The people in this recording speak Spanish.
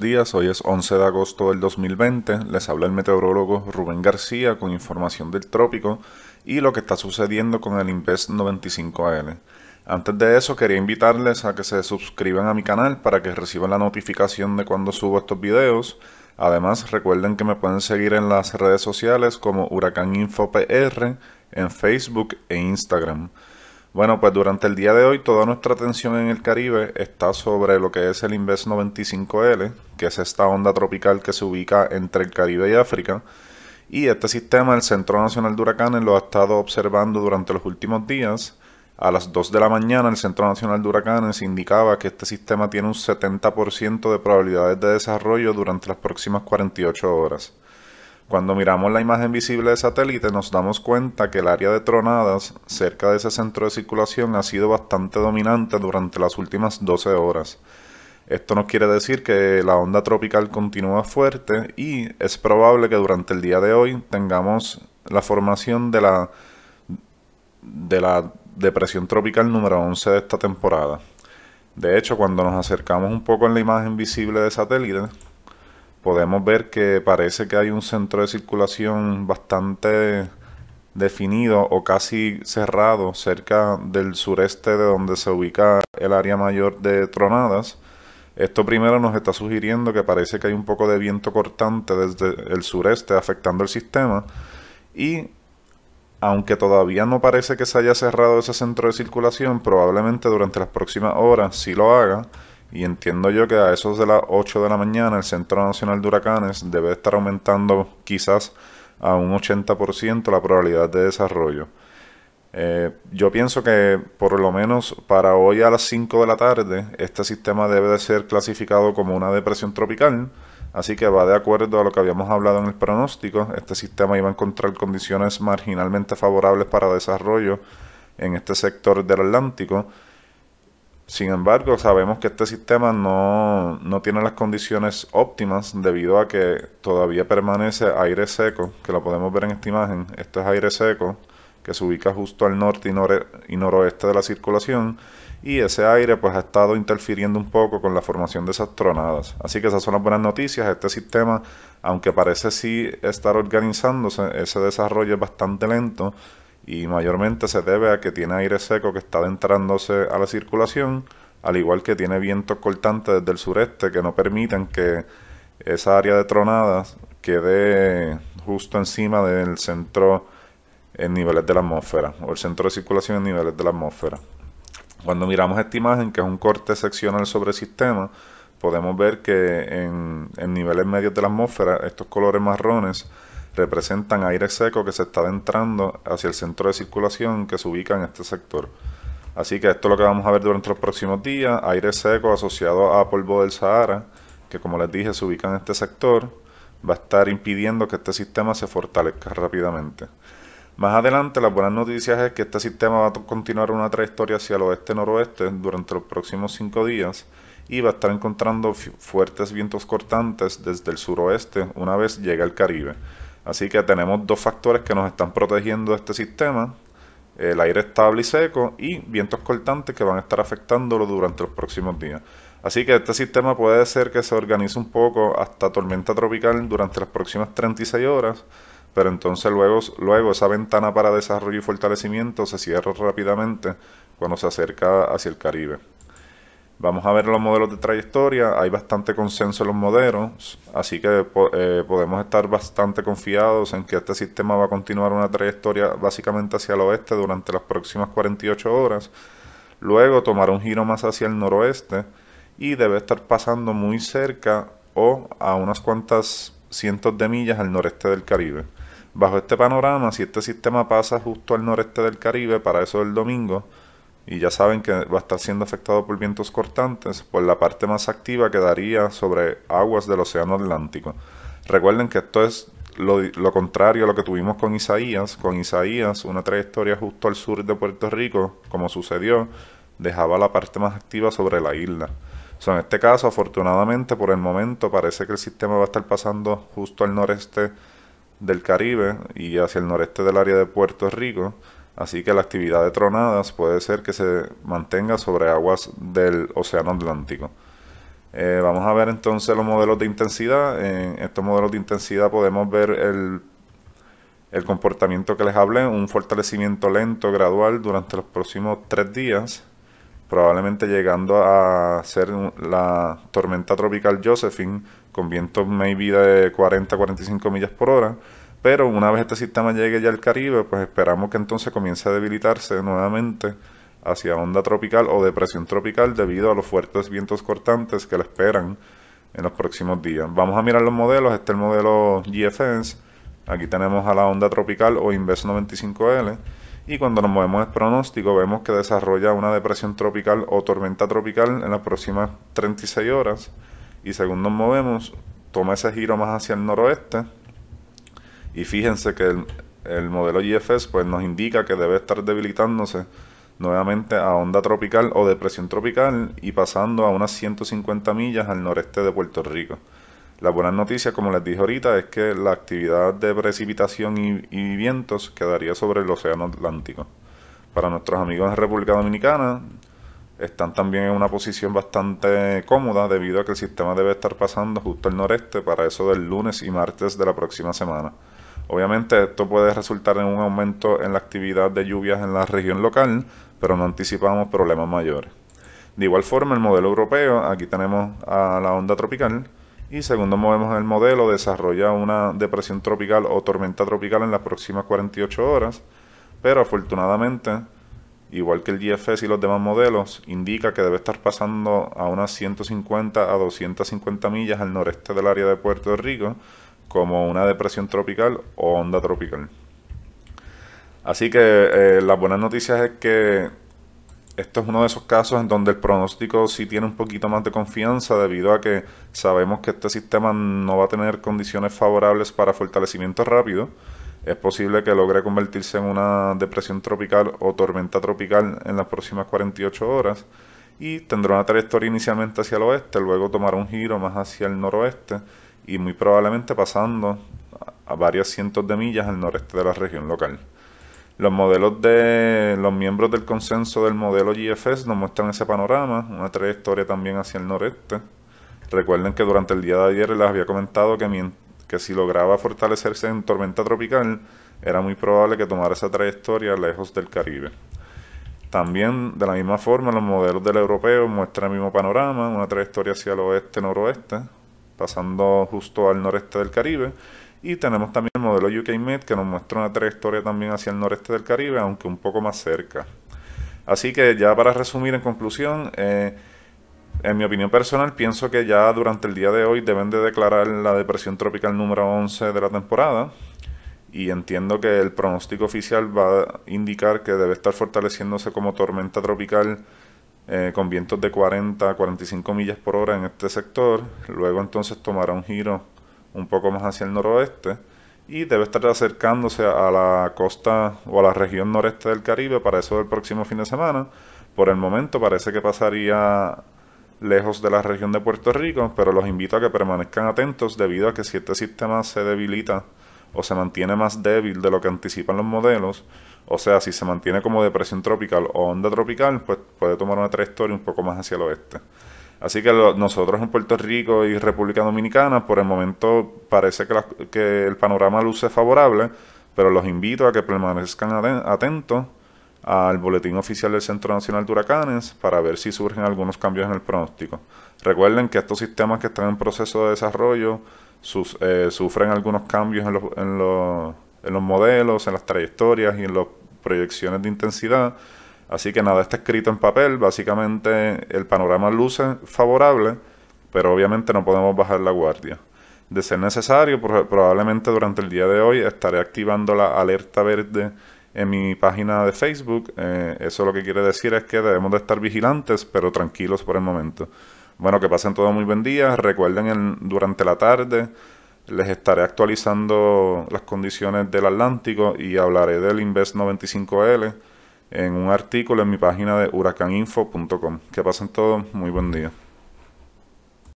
días. Hoy es 11 de agosto del 2020. Les habla el meteorólogo Rubén García con información del trópico y lo que está sucediendo con el IMPES 95AL. Antes de eso, quería invitarles a que se suscriban a mi canal para que reciban la notificación de cuando subo estos videos. Además, recuerden que me pueden seguir en las redes sociales como Huracán Info PR, en Facebook e Instagram. Bueno, pues durante el día de hoy toda nuestra atención en el Caribe está sobre lo que es el Inves 95L, que es esta onda tropical que se ubica entre el Caribe y África. Y este sistema, el Centro Nacional de Huracanes, lo ha estado observando durante los últimos días. A las 2 de la mañana el Centro Nacional de Huracanes indicaba que este sistema tiene un 70% de probabilidades de desarrollo durante las próximas 48 horas. Cuando miramos la imagen visible de satélite nos damos cuenta que el área de tronadas cerca de ese centro de circulación ha sido bastante dominante durante las últimas 12 horas. Esto nos quiere decir que la onda tropical continúa fuerte y es probable que durante el día de hoy tengamos la formación de la, de la depresión tropical número 11 de esta temporada. De hecho, cuando nos acercamos un poco en la imagen visible de satélite, podemos ver que parece que hay un centro de circulación bastante definido o casi cerrado cerca del sureste de donde se ubica el área mayor de tronadas. Esto primero nos está sugiriendo que parece que hay un poco de viento cortante desde el sureste afectando el sistema y aunque todavía no parece que se haya cerrado ese centro de circulación, probablemente durante las próximas horas si lo haga y entiendo yo que a esos de las 8 de la mañana el Centro Nacional de Huracanes debe estar aumentando quizás a un 80% la probabilidad de desarrollo. Eh, yo pienso que por lo menos para hoy a las 5 de la tarde este sistema debe de ser clasificado como una depresión tropical, así que va de acuerdo a lo que habíamos hablado en el pronóstico, este sistema iba a encontrar condiciones marginalmente favorables para desarrollo en este sector del Atlántico sin embargo, sabemos que este sistema no, tiene las condiciones óptimas debido a que todavía permanece aire seco, que lo podemos ver en esta imagen. Este es aire seco que se ubica justo al norte y, noroeste de la circulación y ese aire pues ha estado interfiriendo un poco con la formación de esas tronadas. Así que esas son las buenas noticias. Este sistema, aunque parece sí estar organizándose, ese desarrollo es bastante lento y mayormente se debe a que tiene aire seco que está adentrándose a la circulación, al igual que tiene vientos cortantes desde el sureste que no permiten que esa área de tronadas quede justo encima del centro en niveles de la atmósfera o el centro de circulación en niveles de la atmósfera. Cuando miramos esta imagen, que es un corte seccional sobre el sistema, podemos ver que en, en niveles medios de la atmósfera estos colores marrones representan aire seco que se está adentrando hacia el centro de circulación que se ubica en este sector. Así que esto es lo que vamos a ver durante los próximos días, aire seco asociado a polvo del Sahara, que como les dije se ubica en este sector, va a estar impidiendo que este sistema se fortalezca rápidamente. Más adelante, las buenas noticias es que este sistema va a continuar una trayectoria hacia el oeste-noroeste durante los próximos cinco días y va a estar encontrando fuertes vientos cortantes desde el suroeste una vez llegue al Caribe. Así que tenemos dos factores que nos están protegiendo este sistema. El aire estable y seco y vientos cortantes que van a estar afectándolo durante los próximos días. Así que este sistema puede ser que se organice un poco hasta tormenta tropical durante las próximas 36 horas, pero entonces luego, luego esa ventana para desarrollo y fortalecimiento se cierra rápidamente cuando se acerca hacia el Caribe. Vamos a ver los modelos de trayectoria, hay bastante consenso en los modelos, así que eh, podemos estar bastante confiados en que este sistema va a continuar una trayectoria básicamente hacia el oeste durante las próximas 48 horas, luego tomar un giro más hacia el noroeste y debe estar pasando muy cerca o a unas cuantas cientos de millas al noreste del Caribe. Bajo este panorama, si este sistema pasa justo al noreste del Caribe para eso del domingo, y ya saben que va a estar siendo afectado por vientos cortantes, pues la parte más activa quedaría sobre aguas del Océano Atlántico. Recuerden que esto es lo, lo, contrario a lo que tuvimos con Isaías. Con Isaías, una trayectoria justo al sur de Puerto Rico, como sucedió, dejaba la parte más activa sobre la isla. So, en este caso, afortunadamente, por el momento parece que el sistema va a estar pasando justo al noreste del Caribe y hacia el noreste del área de Puerto Rico así que la actividad de tronadas puede ser que se mantenga sobre aguas del Océano Atlántico. Eh, vamos a ver entonces los modelos de intensidad. En estos modelos de intensidad podemos ver el, el comportamiento que les hablé, un fortalecimiento lento, gradual, durante los próximos tres días, probablemente llegando a ser la tormenta tropical Josephine, con vientos maybe de 40-45 millas por hora, pero una vez este sistema llegue ya al Caribe, pues esperamos que entonces comience a debilitarse nuevamente hacia onda tropical o depresión tropical debido a los fuertes vientos cortantes que le esperan en los próximos días. Vamos a mirar los modelos. Este es el modelo GFS. Aquí tenemos a la onda tropical o Inves 95L. Y cuando nos movemos el pronóstico, vemos que desarrolla una depresión tropical o tormenta tropical en las próximas 36 horas. Y según nos movemos, toma ese giro más hacia el noroeste, y fíjense que el, modelo GFS pues, nos indica que debe estar debilitándose nuevamente a onda tropical o depresión tropical y pasando a unas 150 millas al noreste de Puerto Rico. La buena noticia, como les dije ahorita, es que la actividad de precipitación y, y vientos quedaría sobre el Océano Atlántico. Para nuestros amigos en República Dominicana, están también en una posición bastante cómoda debido a que el sistema debe estar pasando justo al noreste para eso del lunes y martes de la próxima semana. Obviamente esto puede resultar en un aumento en la actividad de lluvias en la región local, pero no anticipamos problemas mayores. De igual forma, el modelo europeo, aquí tenemos a la onda tropical, y según movemos el modelo, desarrolla una depresión tropical o tormenta tropical en las próximas 48 horas, pero afortunadamente, igual que el GFS y los demás modelos, indica que debe estar pasando a unas 150 a 250 millas al noreste del área de Puerto Rico, como una depresión tropical o onda tropical. Así que eh, las buenas noticias es que esto es uno de esos casos en donde el pronóstico sí tiene un poquito más de confianza debido a que sabemos que este sistema no va a tener condiciones favorables para fortalecimiento rápido. Es posible que logre convertirse en una depresión tropical o tormenta tropical en las próximas 48 horas y tendrá una trayectoria inicialmente hacia el oeste, luego tomará un giro más hacia el noroeste y muy probablemente pasando a varios cientos de millas al noreste de la región local. Los modelos de los miembros del consenso del modelo GFS nos muestran ese panorama, una trayectoria también hacia el noreste. Recuerden que durante el día de ayer les había comentado que, que si lograba fortalecerse en tormenta tropical, era muy probable que tomara esa trayectoria lejos del Caribe. También, de la misma forma, los modelos del europeo muestran el mismo panorama, una trayectoria hacia el oeste-noroeste, pasando justo al noreste del Caribe. Y tenemos también el modelo UKMED que nos muestra una trayectoria también hacia el noreste del Caribe, aunque un poco más cerca. Así que ya para resumir en conclusión, eh, en mi opinión personal pienso que ya durante el día de hoy deben de declarar la depresión tropical número 11 de la temporada y entiendo que el pronóstico oficial va a indicar que debe estar fortaleciéndose como tormenta tropical eh, con vientos de 40 a 45 millas por hora en este sector. Luego entonces tomará un giro un poco más hacia el noroeste y debe estar acercándose a la costa o a la región noreste del Caribe para eso del próximo fin de semana. Por el momento parece que pasaría lejos de la región de Puerto Rico, pero los invito a que permanezcan atentos debido a que si este sistema se debilita o se mantiene más débil de lo que anticipan los modelos, o sea, si se mantiene como depresión tropical o onda tropical, pues puede tomar una trayectoria un poco más hacia el oeste. Así que nosotros en Puerto Rico y República Dominicana, por el momento parece que, el panorama luce favorable, pero los invito a que permanezcan atentos al boletín oficial del Centro Nacional de Huracanes para ver si surgen algunos cambios en el pronóstico. Recuerden que estos sistemas que están en proceso de desarrollo eh, sufren algunos cambios en los en los modelos, en las trayectorias y en las proyecciones de intensidad. Así que nada está escrito en papel, básicamente el panorama luce favorable, pero obviamente no podemos bajar la guardia. De ser necesario, probablemente durante el día de hoy estaré activando la alerta verde en mi página de Facebook. Eh, eso lo que quiere decir es que debemos de estar vigilantes, pero tranquilos por el momento. Bueno, que pasen todos muy buen día. Recuerden durante la tarde les estaré actualizando las condiciones del Atlántico y hablaré del Invest 95L en un artículo en mi página de huracaninfo.com. Que pasen todos, muy buen día.